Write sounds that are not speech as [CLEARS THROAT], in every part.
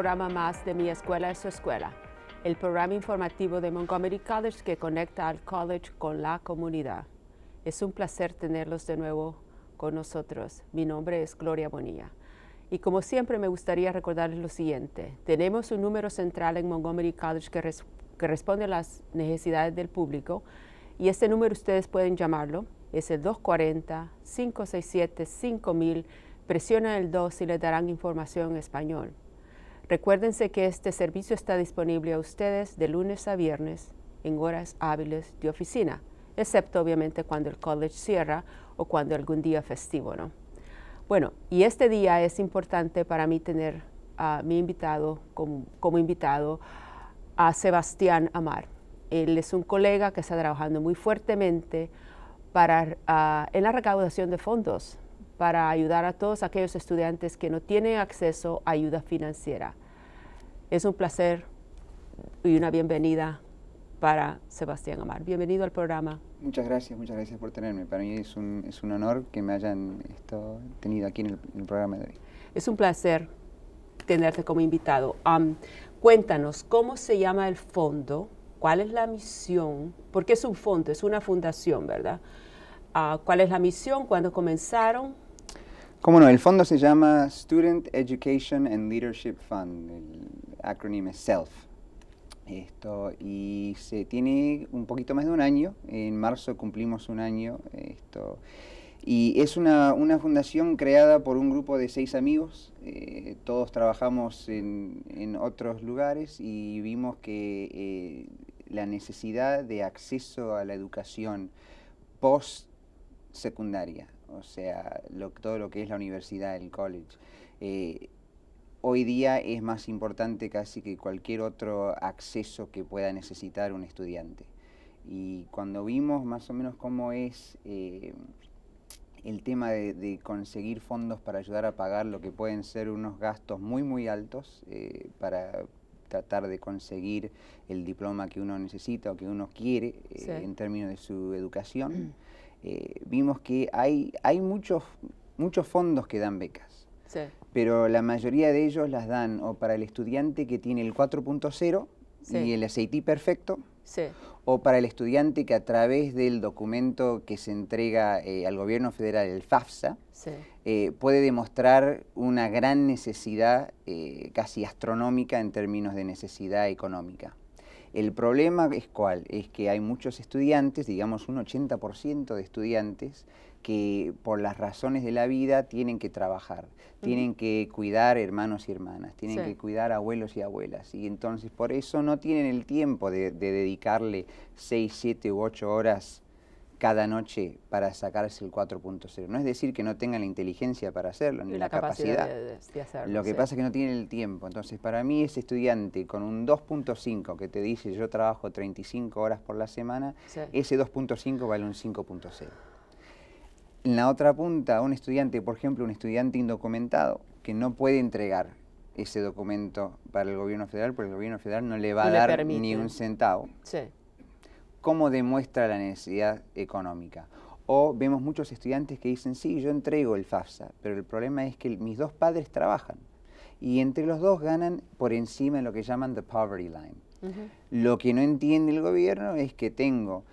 programa más de Mi Escuela es su Escuela, el programa informativo de Montgomery College que conecta al college con la comunidad. Es un placer tenerlos de nuevo con nosotros. Mi nombre es Gloria Bonilla. Y como siempre me gustaría recordarles lo siguiente. Tenemos un número central en Montgomery College que, responde a las necesidades del público y este número ustedes pueden llamarlo. Es el 240-567-5000. Presionan el 2 y le darán información en español. Recuérdense que este servicio está disponible a ustedes de lunes a viernes en horas hábiles de oficina, excepto obviamente cuando el college cierra o cuando algún día festivo, ¿no? Bueno, y este día es importante para mí tener a mi invitado como, invitado a Sebastián Amar. Él es un colega que está trabajando muy fuertemente para, ah, en la recaudación de fondos para ayudar a todos aquellos estudiantes que no tienen acceso a ayuda financiera. Es un placer y una bienvenida para Sebastián Amar. Bienvenido al programa. Muchas gracias, muchas gracias por tenerme. Para mí es un, honor que me hayan tenido aquí en el, programa de hoy. Es un placer tenerte como invitado. cuéntanos, ¿cómo se llama el fondo? ¿Cuál es la misión? Porque es un fondo, es una fundación, ¿verdad? Ah, ¿Cuál es la misión? ¿Cuándo comenzaron? ¿Cómo no? El fondo se llama Student Education and Leadership Fund, el acrónimo es SELF. Esto, y se tiene un poquito más de un año, en marzo cumplimos un año. Esto, y es una, fundación creada por un grupo de seis amigos, eh, todos trabajamos en, otros lugares y vimos que eh, la necesidad de acceso a la educación post secundaria o sea, todo lo que es la universidad, el college. Eh, hoy día es más importante casi que cualquier otro acceso que pueda necesitar un estudiante. Y cuando vimos más o menos cómo es eh, el tema de, conseguir fondos para ayudar a pagar lo que pueden ser unos gastos muy, muy altos eh, para tratar de conseguir el diploma que uno necesita o que uno quiere en términos de su educación. [CLEARS THROAT] Eh, vimos que hay, hay muchos, fondos que dan becas, pero la mayoría de ellos las dan o para el estudiante que tiene el 4.0 y el SAT perfecto, o para el estudiante que a través del documento que se entrega eh, al gobierno federal, el FAFSA, eh, puede demostrar una gran necesidad casi astronómica en términos de necesidad económica. El problema es cuál, es que hay muchos estudiantes, digamos un 80% de estudiantes, que por las razones de la vida tienen que trabajar, tienen que cuidar hermanos y hermanas, tienen que cuidar abuelos y abuelas. Y entonces por eso no tienen el tiempo de, de dedicarle 6, 7 u 8 horas cada noche para sacarse el 4.0. No es decir que no tengan la inteligencia para hacerlo, ni la, capacidad, Lo que pasa es que no tiene el tiempo. Entonces, para mí ese estudiante con un 2.5 que te dice yo trabajo 35 horas por la semana, ese 2.5 vale un 5.0. En la otra punta, un estudiante, por ejemplo, un estudiante indocumentado que no puede entregar ese documento para el gobierno federal porque el gobierno federal no le va a dar ni un centavo. Sí cómo demuestra la necesidad económica. O vemos muchos estudiantes que dicen, sí, yo entrego el FAFSA, pero el problema es que mis dos padres trabajan y entre los dos ganan por encima de lo que llaman the poverty line. Lo que no entiende el gobierno es que tengo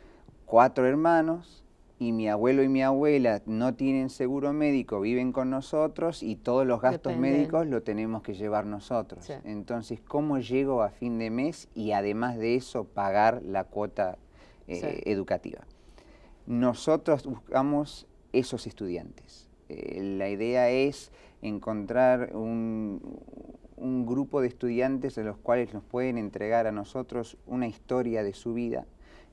cuatro hermanos y mi abuelo y mi abuela no tienen seguro médico, viven con nosotros y todos los gastos médicos lo tenemos que llevar nosotros. Entonces, ¿cómo llego a fin de mes y además de eso pagar la cuota eh, educativa. Nosotros buscamos esos estudiantes. Eh, la idea es encontrar un, grupo de estudiantes a los cuales nos pueden entregar a nosotros una historia de su vida,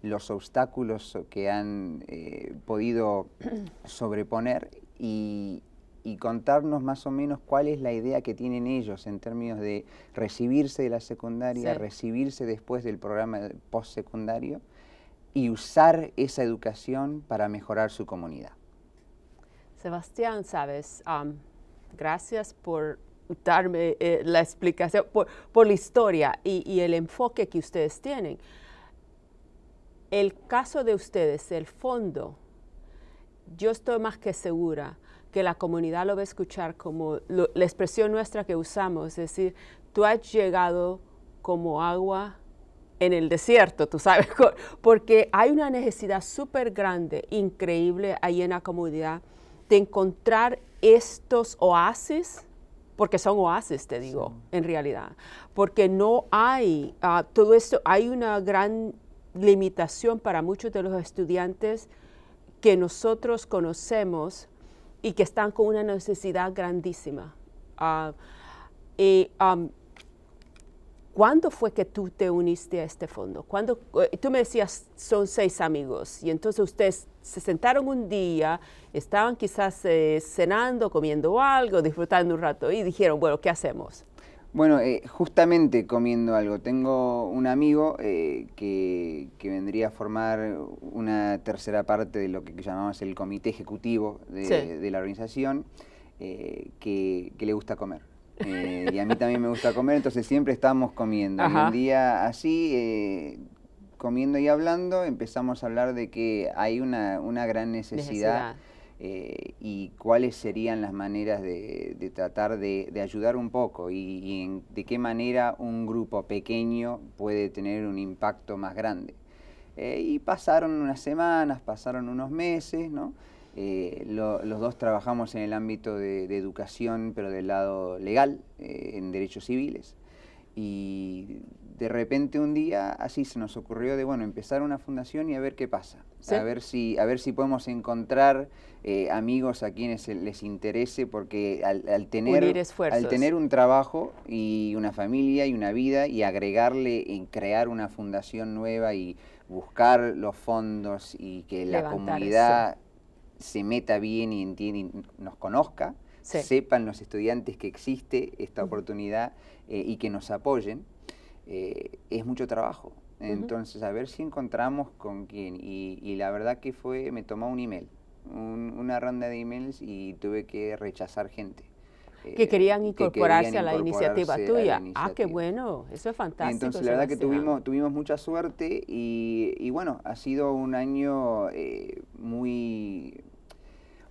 los obstáculos que han eh, podido [CLEARS THROAT] sobreponer y, contarnos más o menos cuál es la idea que tienen ellos en términos de recibirse de la secundaria, recibirse después del programa postsecundario y usar esa educación para mejorar su comunidad. Sebastián, sabes, um, gracias por darme eh, la explicación, por, la historia y, el enfoque que ustedes tienen. El caso de ustedes, el fondo, yo estoy más que segura que la comunidad lo va a escuchar como la expresión nuestra que usamos, es decir, tú has llegado como agua en el desierto, tú sabes, [LAUGHS] porque hay una necesidad súper grande, increíble ahí en la comunidad, de encontrar estos oasis, porque son oasis, te digo, en realidad, porque no hay ah, todo esto, hay una gran limitación para muchos de los estudiantes que nosotros conocemos y que están con una necesidad grandísima. Ah, y ¿Cuándo fue que tú te uniste a este fondo? ¿Cuándo, eh, tú me decías, son seis amigos, y entonces ustedes se sentaron un día, estaban quizás eh, cenando, comiendo algo, disfrutando un rato, y dijeron, bueno, ¿qué hacemos? Bueno, eh, justamente comiendo algo. Tengo un amigo que, vendría a formar una tercera parte de lo que llamamos el comité ejecutivo de, la organización, que, le gusta comer. Eh, y a mí también me gusta comer, entonces siempre estamos comiendo. Y un día así, eh, comiendo y hablando, empezamos a hablar de que hay una, gran necesidad. Eh, y cuáles serían las maneras de, de tratar de, de, ayudar un poco y, de qué manera un grupo pequeño puede tener un impacto más grande. y pasaron unas semanas, pasaron unos meses, ¿no? Eh, los dos trabajamos en el ámbito de, educación, pero del lado legal, eh, en derechos civiles. Y de repente un día así se nos ocurrió de, bueno, empezar una fundación y a ver qué pasa. A, ver si, a ver si podemos encontrar eh, amigos a quienes les interese, porque al, tener, al tener un trabajo y una familia y una vida y agregarle en crear una fundación nueva y buscar los fondos y que la comunidad se meta bien y entiende nos conozca, sepan los estudiantes que existe esta oportunidad eh, y que nos apoyen, eh, es mucho trabajo. Entonces, a ver si encontramos con quién. Y, la verdad que fue, me tomó un email, una ronda de emails y tuve que rechazar gente. que eh, querían incorporarse, a, la iniciativa tuya. Ah, qué bueno, eso es fantástico. Entonces, la verdad que tuvimos, tuvimos mucha suerte y, bueno, ha sido un año muy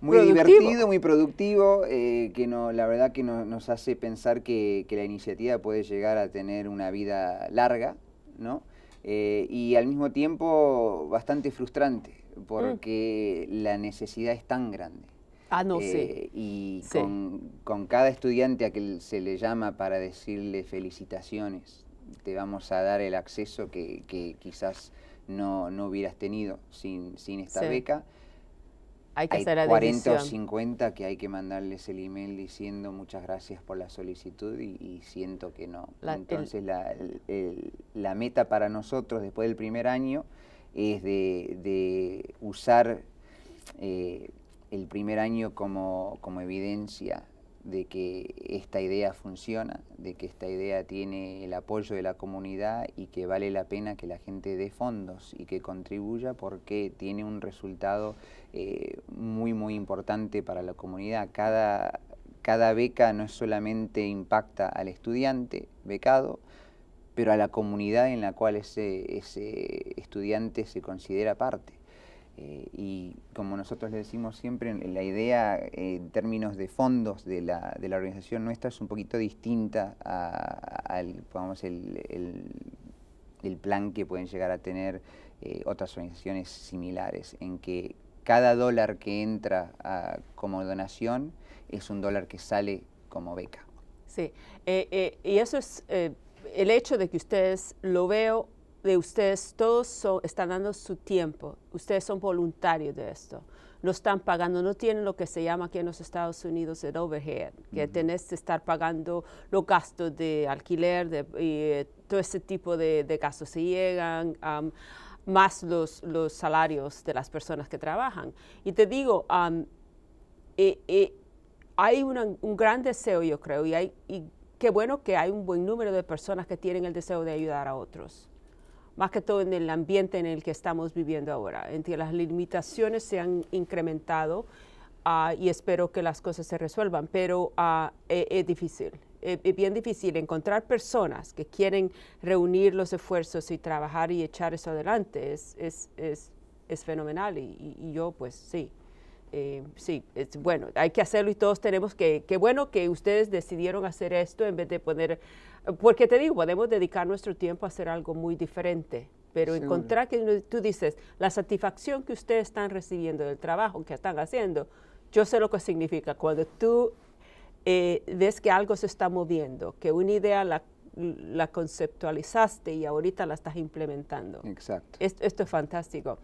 muy divertido, muy productivo, eh, que no, la verdad que nos hace pensar que, la iniciativa puede llegar a tener una vida larga, ¿no? Eh, y al mismo tiempo bastante frustrante, mm. porque la necesidad es tan grande. Ah, no, sé eh, Y Con, cada estudiante a que se le llama para decirle felicitaciones, te vamos a dar el acceso que, quizás no, hubieras tenido sin, sin esta beca hay, que 40 o 50 que hay que mandarles el email diciendo muchas gracias por la solicitud y, siento que no. Entonces la, meta para nosotros después del primer año es de, usar eh, el primer año como, como evidencia de que esta idea funciona, de que esta idea tiene el apoyo de la comunidad y que vale la pena que la gente dé fondos y que contribuya porque tiene un resultado eh, muy, muy importante para la comunidad. Cada, beca no solamente impacta al estudiante becado, pero a la comunidad en la cual ese, ese estudiante se considera parte. Eh, y como nosotros le decimos siempre, la idea eh, en términos de fondos de la, de la, organización nuestra es un poquito distinta al, el, el, el, plan que pueden llegar a tener eh, otras organizaciones similares, en que cada dólar que entra ah, como donación es un dólar que sale como beca. Sí, y eso es el hecho de que ustedes lo veo de ustedes, todos están dando su tiempo, ustedes son voluntarios de esto, no están pagando, no tienen lo que se llama aquí en los Estados Unidos el overhead, que tenés que estar pagando los gastos de alquiler, de, eh, todo ese tipo de, gastos se llegan. más los, salarios de las personas que trabajan. Y te digo, eh, eh, hay un gran deseo, yo creo, y, y qué bueno que hay un buen número de personas que tienen el deseo de ayudar a otros más que todo en el ambiente en el que estamos viviendo ahora, en que las limitaciones se han incrementado ah, y espero que las cosas se resuelvan, pero ah, e, es, difícil, es, e bien difícil encontrar personas que quieren reunir los esfuerzos y trabajar y echar eso adelante, es, es fenomenal y, y yo pues sí. Eh, sí, es, bueno, hay que hacerlo y todos tenemos que, qué bueno que ustedes decidieron hacer esto en vez de poner, porque te digo, podemos dedicar nuestro tiempo a hacer algo muy diferente, pero encontrar que tú dices, la satisfacción que ustedes están recibiendo del trabajo que están haciendo, yo sé lo que significa cuando tú eh, ves que algo se está moviendo, que una idea la conceptualizaste y ahorita la estás implementando. Exacto. esto es fantástico.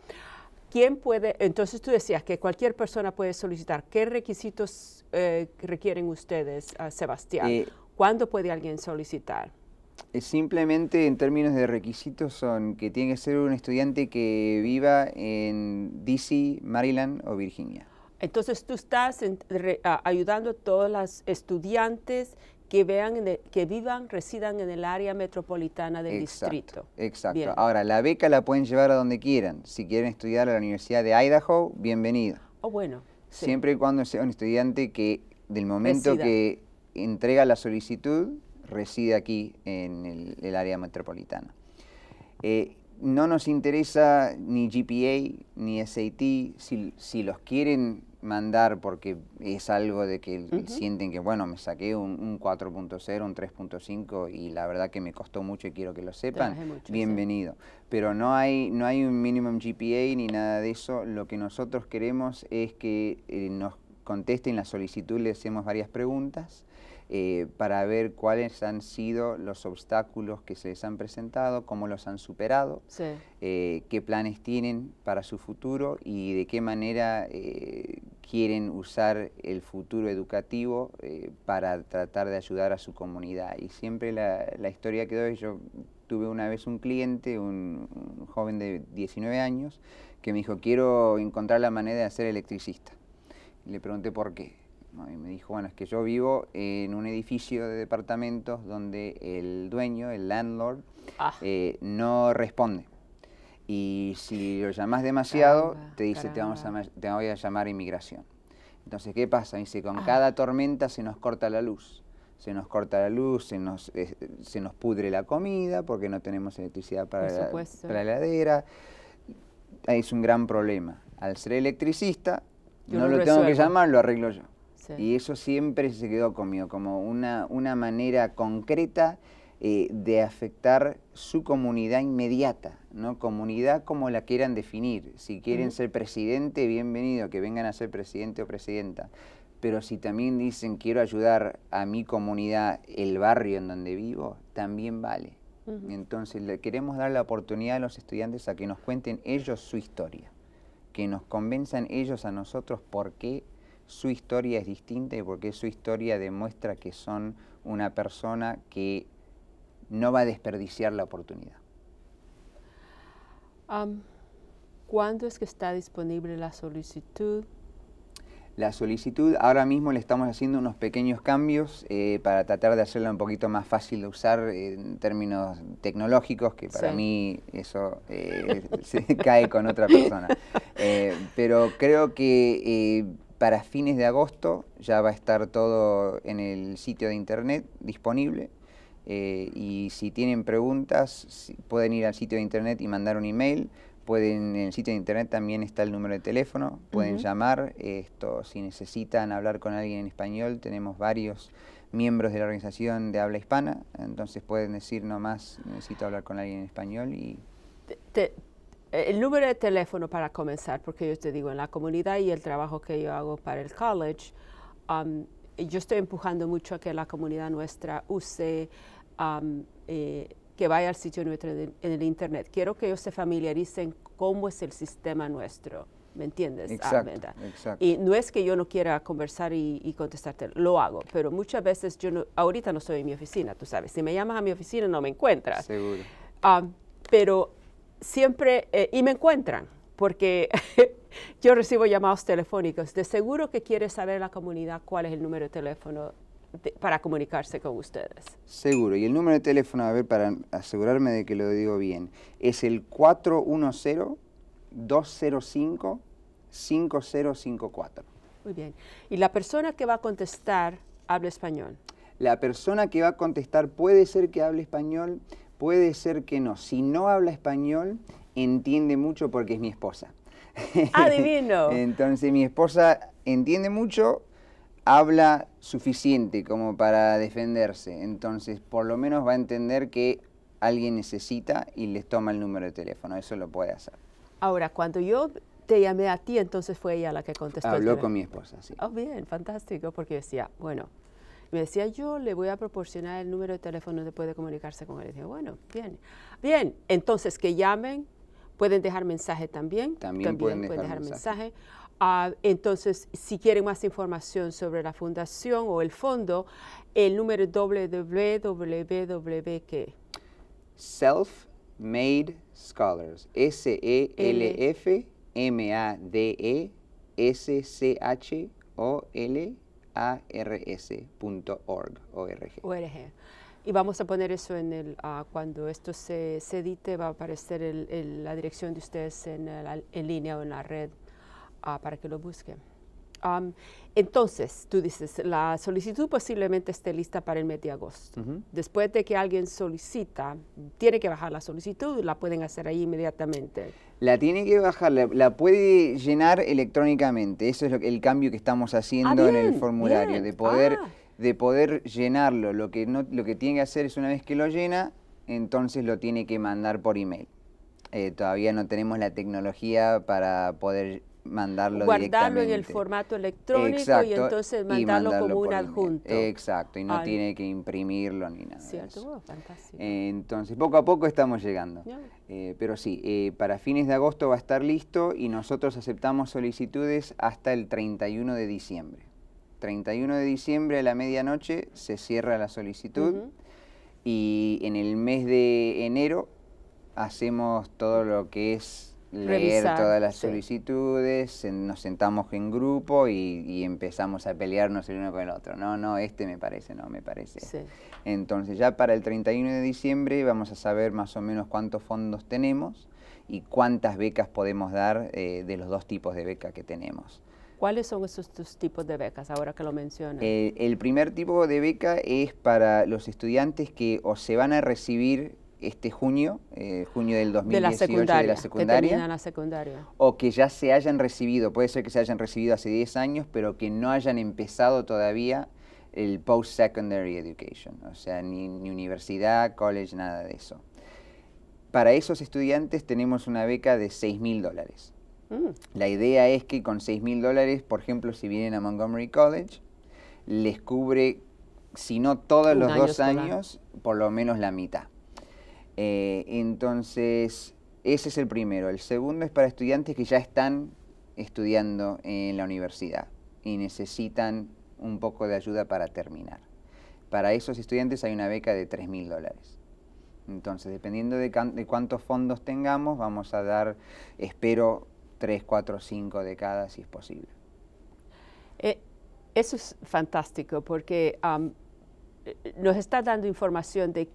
¿Quién puede? Entonces tú decías que cualquier persona puede solicitar. ¿Qué requisitos eh, requieren ustedes, ah, Sebastián? Eh, ¿Cuándo puede alguien solicitar? Eh, simplemente en términos de requisitos son que tiene que ser un estudiante que viva en DC, Maryland o Virginia. Entonces tú estás ah, ayudando a todos las estudiantes que, vean que vivan, residan en el área metropolitana del distrito. Exacto. Ahora, la beca la pueden llevar a donde quieran. Si quieren estudiar a la Universidad de Idaho, bienvenido. Oh, bueno. Siempre y cuando sea un estudiante que del momento que entrega la solicitud, reside aquí en el, área metropolitana. Eh, no nos interesa ni GPA ni SAT, si, si los quieren mandar porque es algo de que sienten que, bueno, me saqué un, 4.0, un 3.5 y la verdad que me costó mucho y quiero que lo sepan, bienvenido. Pero no hay, no hay un minimum GPA ni nada de eso. Lo que nosotros queremos es que eh, nos contesten la solicitud, le hacemos varias preguntas eh, para ver cuáles han sido los obstáculos que se les han presentado, cómo los han superado, eh, qué planes tienen para su futuro y de qué manera eh, quieren usar el futuro educativo para tratar de ayudar a su comunidad. Y siempre la, historia que doy, yo tuve una vez un cliente, un, joven de 19 años, que me dijo, quiero encontrar la manera de ser electricista. le pregunté por qué. Y me dijo, bueno, es que yo vivo en un edificio de departamentos donde el dueño, el landlord, ah. eh, no responde. Y si lo llamas demasiado, te dice, te, vamos a, te voy a llamar inmigración. Entonces, ¿qué pasa? dice, con ah. cada tormenta se nos corta la luz se nos corta la luz, se nos, eh, se nos pudre la comida porque no tenemos electricidad para la, heladera. Es un gran problema. Al ser electricista, no lo tengo que llamar, lo arreglo yo. Y eso siempre se quedó conmigo, como una, manera concreta eh, de afectar su comunidad inmediata, ¿no? Comunidad como la quieran definir. Si quieren ser presidente, bienvenido, que vengan a ser presidente o presidenta. Pero si también dicen quiero ayudar a mi comunidad, el barrio en donde vivo, también vale. Entonces le queremos dar la oportunidad a los estudiantes a que nos cuenten ellos su historia, que nos convenzan ellos a nosotros por qué su historia es distinta y porque su historia demuestra que son una persona que no va a desperdiciar la oportunidad. Um, ¿Cuándo es que está disponible la solicitud? La solicitud, ahora mismo le estamos haciendo unos pequeños cambios eh, para tratar de hacerla un poquito más fácil de usar eh, en términos tecnológicos, que para mí eso eh, [LAUGHS] se cae con otra persona. [LAUGHS] pero creo que para fines de agosto ya va a estar todo en el sitio de internet disponible. Eh, y si tienen preguntas, pueden ir al sitio de internet y mandar un email. Pueden, en el sitio de internet también está el número de teléfono, pueden llamar. Esto, si necesitan hablar con alguien en español, tenemos varios miembros de la organización de habla hispana, entonces pueden decir nomás, necesito hablar con alguien en español y... Eh, el número de teléfono para comenzar, porque yo te digo, en la comunidad y el trabajo que yo hago para el college, um, yo estoy empujando mucho a que la comunidad nuestra use, um, eh, que vaya al sitio nuestro en el Internet. Quiero que ellos se familiaricen cómo es el sistema nuestro. ¿Me entiendes? Exacto, exacto. Y no es que yo no quiera conversar y, contestarte, lo hago, pero muchas veces yo ahorita no estoy en mi oficina, tú sabes, si me llamas a mi oficina no me encuentras. Seguro. Um, pero siempre, eh, y me encuentran, porque [LAUGHS] yo recibo llamados telefónicos. De seguro que quiere saber la comunidad cuál es el número de teléfono para comunicarse con ustedes. Seguro. Y el número de teléfono, a ver, para asegurarme de que lo digo bien, es el 410-205-5054. Muy bien. ¿Y la persona que va a contestar habla español? La persona que va a contestar puede ser que hable español, Puede ser que no. Si no habla español, entiende mucho porque es mi esposa. [LAUGHS] Adivino. Entonces mi esposa entiende mucho, habla suficiente como para defenderse. Entonces por lo menos va a entender que alguien necesita y les toma el número de teléfono. Eso lo puede hacer. Ahora, cuando yo te llamé a ti, entonces fue ella la que contestó. Habló con mi esposa, sí. Oh, bien, fantástico, porque decía, bueno, me decía, yo le voy a proporcionar el número de teléfono donde puede comunicarse con él. dije, bueno, bien. Bien, entonces que llamen, pueden dejar mensaje también. También, pueden, dejar, mensaje. Ah, entonces, si quieren más información sobre la fundación o el fondo, el número es www, ¿qué? Self-Made Scholars, s e l f m a d e s c h o l ars.org. Y vamos a poner eso en el, ah, cuando esto se, se, edite, va a aparecer la dirección de ustedes en, eh, en, línea o en la red ah, para que lo busquen. entonces, tú dices, la solicitud posiblemente esté lista para el mes de agosto. Después de que alguien solicita, tiene que bajar la solicitud, la pueden hacer ahí inmediatamente. La tiene que bajar, la, puede llenar electrónicamente. Eso es lo, el cambio que estamos haciendo en el formulario, de poder ah. de poder llenarlo. Lo que no, lo que tiene que hacer es una vez que lo llena, entonces lo tiene que mandar por email. Eh, todavía no tenemos la tecnología para poder mandarlo guardarlo en el formato electrónico y entonces mandarlo, como un adjunto. Exacto, y no tiene que imprimirlo ni nada. Cierto, fantástico. entonces, poco a poco estamos llegando. Eh, pero sí, eh, para fines de agosto va a estar listo y nosotros aceptamos solicitudes hasta el 31 de diciembre. 31 de diciembre a la medianoche se cierra la solicitud y en el mes de enero hacemos todo lo que es leer todas las solicitudes, nos sentamos en grupo y, empezamos a pelearnos el uno con el otro. No, no, este me parece, no me parece. Entonces ya para el 31 de diciembre vamos a saber más o menos cuántos fondos tenemos y cuántas becas podemos dar eh, de los dos tipos de becas que tenemos. ¿Cuáles son esos dos tipos de becas ahora que lo mencionas? Eh, el primer tipo de beca es para los estudiantes que o se van a recibir este junio, eh, junio del 2018 de la, secundaria, secundaria, o que ya se hayan recibido, puede ser que se hayan recibido hace 10 años, pero que no hayan empezado todavía el post-secondary education, o sea, ni, universidad, college, nada de eso. Para esos estudiantes tenemos una beca de 6 mil dólares. Mm. La idea es que con 6 mil dólares, por ejemplo, si vienen a Montgomery College, les cubre, si no todos los dos años, por lo menos la mitad. Eh, entonces, ese es el primero. El segundo es para estudiantes que ya están estudiando en la universidad y necesitan un poco de ayuda para terminar. Para esos estudiantes hay una beca de 3,000 mil dólares. Entonces, dependiendo de, cuántos fondos tengamos, vamos a dar, espero, 3, 4, 5 de cada, si es posible. Eh, eso es fantástico porque eh, nos está dando información de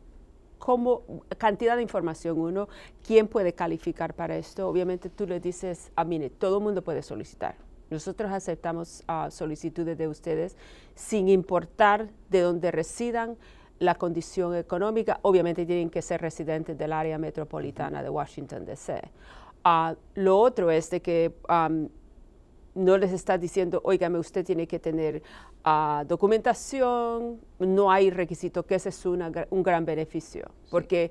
como cantidad de información uno, quién puede calificar para esto. Obviamente tú le dices a ah, mire, todo el mundo puede solicitar. Nosotros aceptamos ah, solicitudes de ustedes sin importar de dónde residan, la condición económica. Obviamente tienen que ser residentes del área metropolitana de Washington, D.C. a ah, lo otro es de que no les está diciendo, oígame, usted tiene que tener ah, documentación, no hay requisito, que ese es un gran beneficio, porque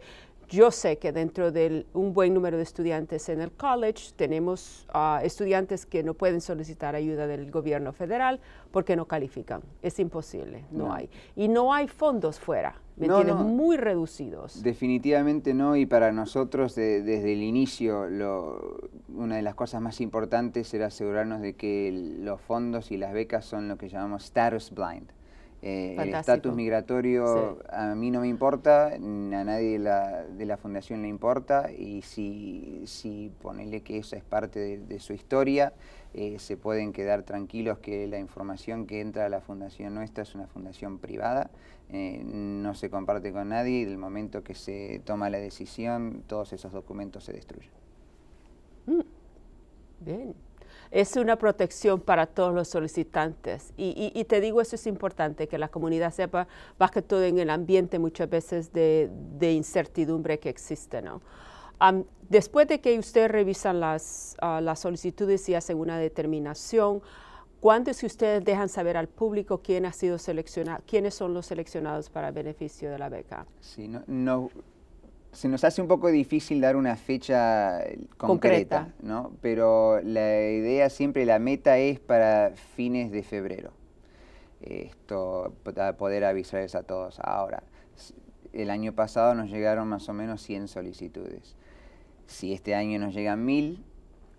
yo sé que dentro de un buen número de estudiantes en el college tenemos ah, estudiantes que no pueden solicitar ayuda del gobierno federal porque no califican. Es imposible, no, hay. Y no hay fondos fuera, ¿me Muy reducidos. Definitivamente no, y para nosotros desde el inicio una de las cosas más importantes era asegurarnos de que los fondos y las becas son lo que llamamos status blind. Eh, el estatus migratorio a mí no me importa, a nadie de la, de la fundación le importa y si, si ponele que esa es parte de, su historia, eh, se pueden quedar tranquilos que la información que entra a la fundación nuestra es una fundación privada, eh, no se comparte con nadie y del momento que se toma la decisión todos esos documentos se destruyen. Mm. Bien es una protección para todos los solicitantes. Y, te digo, eso es importante, que la comunidad sepa, bajo todo en el ambiente muchas veces de, incertidumbre que existe. ¿no? después de que usted revisan ah, las, solicitudes y hacen una determinación, ¿Cuándo es que ustedes dejan saber al público quién ha sido seleccionado, quiénes son los seleccionados para el beneficio de la beca? Sí, no se nos hace un poco difícil dar una fecha eh, concreta, ¿no? Pero la idea siempre, la meta es para fines de febrero. Esto, poder avisarles a todos. Ahora, el año pasado nos llegaron más o menos 100 solicitudes. Si este año nos llegan 1000,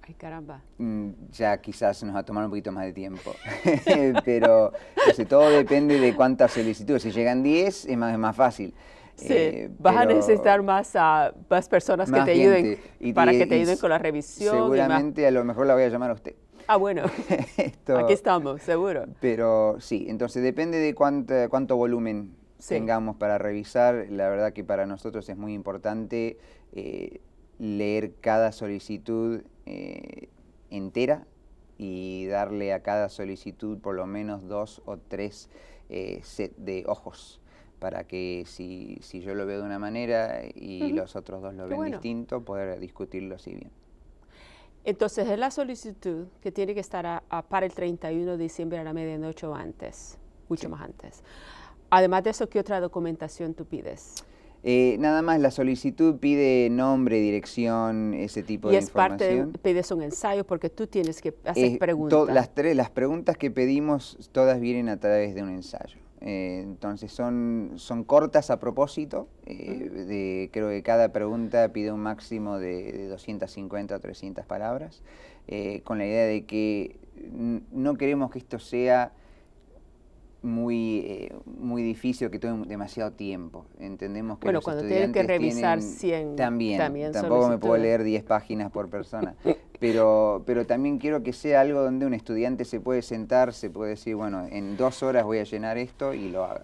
Ay, caramba. Mm, ya quizás nos va a tomar un poquito más de tiempo. [LAUGHS] Pero todo depende de cuántas solicitudes. Si llegan 10, es más, es más fácil. Sí, eh, vas a necesitar más, más personas que te ayuden para que te ayuden con la revisión. Seguramente a lo mejor la voy a llamar a usted. Ah, bueno. [LAUGHS] Aquí estamos, seguro. Pero sí, entonces depende de cuánto, volumen tengamos para revisar. La verdad que para nosotros es muy importante eh, leer cada solicitud eh, entera y darle a cada solicitud por lo menos dos o tres set de ojos para que si, yo lo veo de una manera y los otros dos lo ven distinto, poder discutirlo así bien. Entonces, es la solicitud que tiene que estar para el 31 de diciembre a la medianoche o antes, mucho más antes. Además de eso, ¿qué otra documentación tú pides? Eh, nada más, la solicitud pide nombre, dirección, ese tipo y es Parte pides un ensayo porque tú tienes que hacer preguntas. Las, tres, las preguntas que pedimos todas vienen a través de un ensayo. Eh, entonces son, son cortas a propósito. Eh, de, creo que cada pregunta pide un máximo de, 250 o 300 palabras, eh, con la idea de que no queremos que esto sea muy, muy difícil que tome demasiado tiempo. Entendemos que bueno, cuando estudiantes que revisar 100 también, tampoco me puedo leer 10 páginas por persona. [LAUGHS] pero, también quiero que sea algo donde un estudiante se puede sentar, se puede decir, bueno, en dos horas voy a llenar esto y lo haga.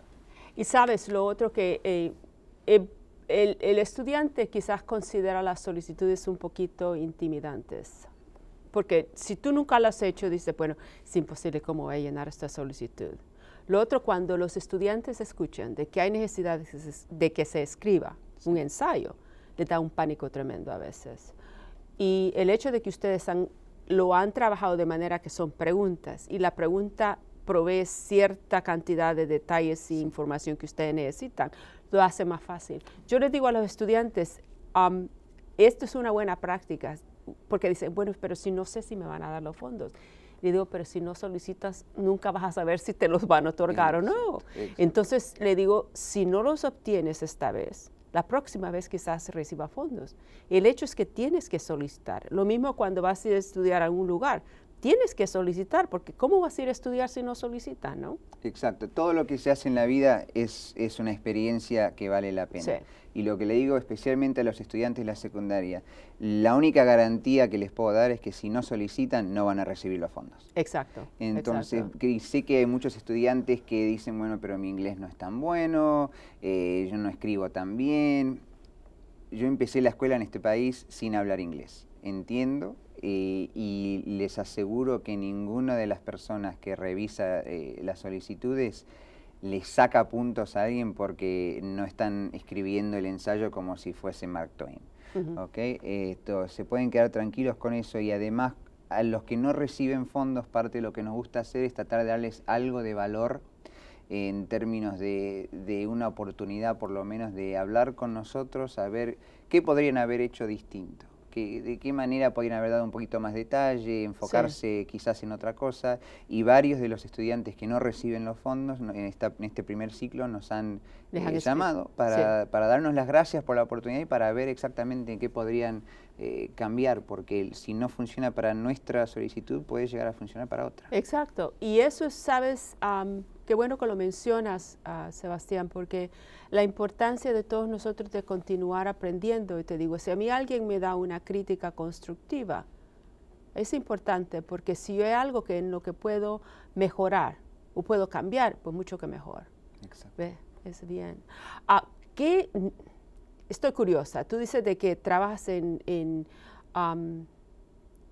Y sabes, lo otro que eh, eh, el, estudiante quizás considera las solicitudes un poquito intimidantes. Porque si tú nunca las has hecho, dice, bueno, es imposible cómo voy a llenar esta solicitud. Lo otro, cuando los estudiantes escuchan de que hay necesidad de que se, de que se escriba un ensayo, le da un pánico tremendo a veces y el hecho de que ustedes lo han trabajado de manera que son preguntas y la pregunta provee cierta cantidad de detalles y información que ustedes necesitan, lo hace más fácil. Yo les digo a los estudiantes, um, esto es una buena práctica, porque dicen, bueno, pero si no sé si me van a dar los fondos. Le digo, pero si no solicitas, nunca vas a saber si te los van a otorgar o no. Entonces le digo, si no los obtienes esta vez, la próxima vez que quizás reciba fondos. El hecho es que tienes que solicitar. Lo mismo cuando vas a estudiar a un lugar, tienes que solicitar, porque ¿cómo vas a ir a estudiar si no solicitas, no? Exacto, todo lo que se hace en la vida es, una experiencia que vale la pena. Y lo que le digo especialmente a los estudiantes de la secundaria, la única garantía que les puedo dar es que si no solicitan no van a recibir los fondos. Exacto. Entonces, sé que hay muchos estudiantes que dicen, bueno, pero mi inglés no es tan bueno, eh, yo no escribo tan bien. Yo empecé la escuela en este país sin hablar inglés. Entiendo, eh, y les aseguro que ninguna de las personas que revisa eh, las solicitudes les saca puntos a alguien porque no están escribiendo el ensayo como si fuese Mark Twain. Esto, se pueden quedar tranquilos con eso y además a los que no reciben fondos, parte de lo que nos gusta hacer es tratar de darles algo de valor en términos de, de, una oportunidad por lo menos de hablar con nosotros, a ver qué podrían haber hecho distinto que, de qué manera podrían haber dado un poquito más detalle, enfocarse quizás en otra cosa. Y varios de los estudiantes que no reciben los fondos en, en este primer ciclo nos han eh, llamado para, darnos las gracias por la oportunidad y para ver exactamente en qué podrían eh, cambiar, porque si no funciona para nuestra solicitud, puede llegar a funcionar para otra. Exacto. Y eso, sabes, um, Qué bueno que lo mencionas, ah, Sebastián, porque la importancia de todos nosotros de continuar aprendiendo, y te digo, si a mí alguien me da una crítica constructiva, es importante porque si hay algo que en lo que puedo mejorar o puedo cambiar, pues mucho que mejor. Exacto. ¿Ve? Es bien. Ah, ¿qué, estoy curiosa, tú dices de que trabajas en, en,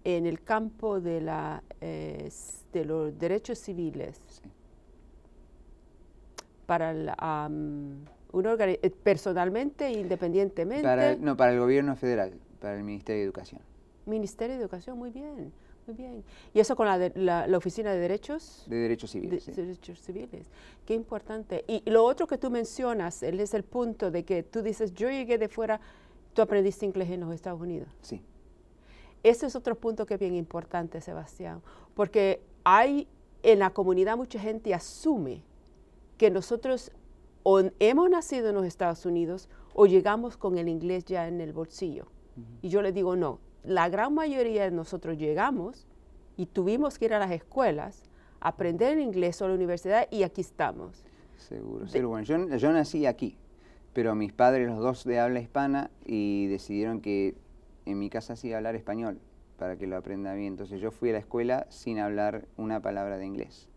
el campo de, la, eh, de los derechos civiles para un um, personalmente, e independientemente. no, para el gobierno federal, para el Ministerio de Educación. Ministerio de Educación, muy bien, muy bien. ¿Y eso con la, la, Oficina de Derechos? De Derechos Civiles. De, Derechos Civiles, qué importante. Y, lo otro que tú mencionas, él es el punto de que tú dices, yo llegué de fuera, tú aprendiste inglés en los Estados Unidos. Sí. Ese es otro punto que es bien importante, Sebastián, porque hay en la comunidad mucha gente asume que nosotros o hemos nacido en los Estados Unidos o llegamos con el inglés ya en el bolsillo. Y yo les digo, no, la gran mayoría de nosotros llegamos y tuvimos que ir a las escuelas, aprender el inglés o la universidad y aquí estamos. Seguro, seguro. Bueno, yo, yo nací aquí, pero mis padres, los dos de habla hispana, y decidieron que en mi casa sí hablar español para que lo aprenda bien. Entonces yo fui a la escuela sin hablar una palabra de inglés.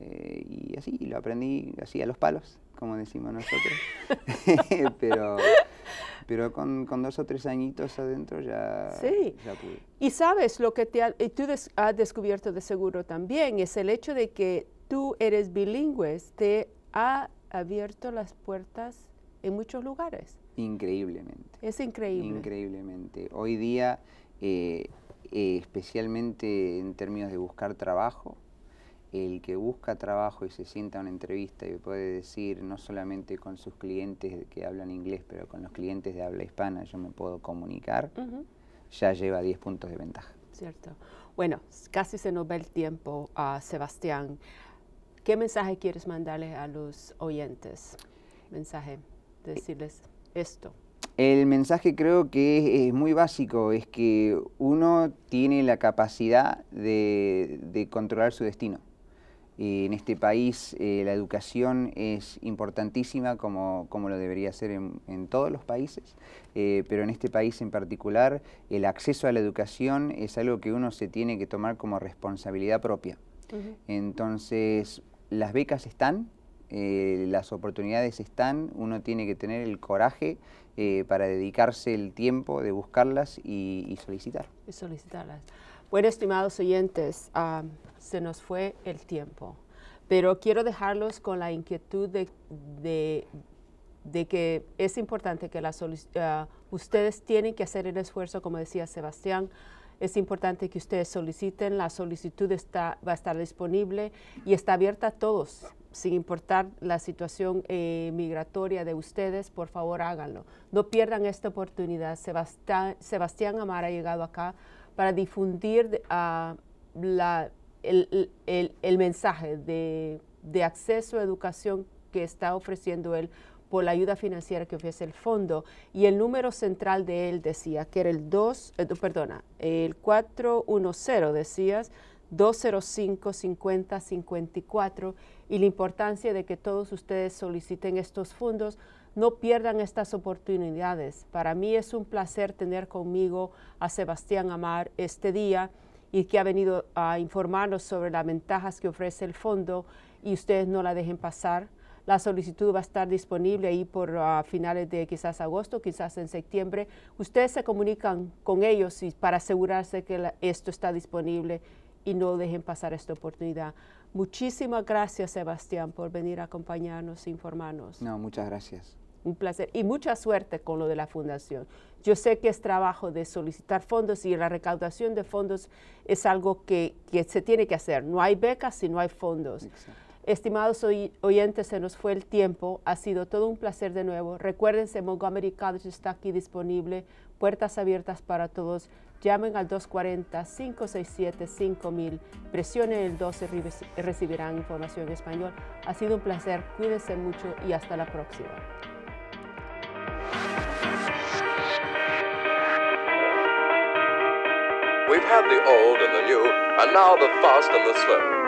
Eh, y así, lo aprendí así a los palos, como decimos nosotros. [LAUGHS] [LAUGHS] pero pero con, dos o tres añitos adentro ya, pude. Y sabes lo que te tú has descubierto de seguro también, es el hecho de que tú eres bilingüe, te ha abierto las puertas en muchos lugares. Increíblemente. Es increíble. Increíblemente. Hoy día, eh, eh, especialmente en términos de buscar trabajo, el que busca trabajo y se sienta a una entrevista y puede decir, no solamente con sus clientes que hablan inglés, pero con los clientes de habla hispana, yo me puedo comunicar, ya lleva 10 puntos de ventaja. Cierto. Bueno, casi se nos va el tiempo, a ah, Sebastián. ¿Qué mensaje quieres mandarle a los oyentes? Mensaje, decirles esto. El mensaje creo que es, muy básico, es que uno tiene la capacidad de controlar su destino. Eh, en este país eh, la educación es importantísima como, como lo debería ser en, todos los países, eh, pero en este país en particular el acceso a la educación es algo que uno se tiene que tomar como responsabilidad propia. Entonces, las becas están, las oportunidades están, uno tiene que tener el coraje para dedicarse el tiempo de buscarlas y, solicitar. solicitarlas. Bueno, estimados oyentes, ah, se nos fue el tiempo, pero quiero dejarlos con la inquietud de, que es importante que la eh, ustedes tienen que hacer el esfuerzo, como decía Sebastián, es importante que ustedes soliciten, la solicitud está, va a estar disponible y está abierta a todos, sin importar la situación eh, migratoria de ustedes, por favor háganlo. No pierdan esta oportunidad. Sebastián, Amar ha llegado acá para difundir a ah, la el, mensaje de, acceso a educación que está ofreciendo él por la ayuda financiera que ofrece el fondo y el número central de él decía que era el 2, eh, perdona, el 410 decías 205 50 54 y la importancia de que todos ustedes soliciten estos fondos no pierdan estas oportunidades. Para mí es un placer tener conmigo a Sebastián Amar este día y que ha venido a informarnos sobre las ventajas que ofrece el fondo y ustedes no la dejen pasar. La solicitud va a estar disponible ahí por ah, finales de quizás agosto, quizás en septiembre. Ustedes se comunican con ellos y para asegurarse que esto está disponible y no dejen pasar esta oportunidad. Muchísimas gracias, Sebastián, por venir a acompañarnos e informarnos. No, muchas gracias. Un placer y mucha suerte con lo de la fundación. Yo sé que es trabajo de solicitar fondos y la recaudación de fondos es algo que, se tiene que hacer. No hay becas si no hay fondos. Estimados oyentes, se nos fue el tiempo. Ha sido todo un placer de nuevo. Recuérdense, Montgomery College está aquí disponible. Puertas abiertas para todos. Llamen al 240-567-5000. Presionen el 12 y recibirán información en español. Ha sido un placer. Cuídense mucho y hasta la próxima. We've had the old and the new, and now the fast and the slow.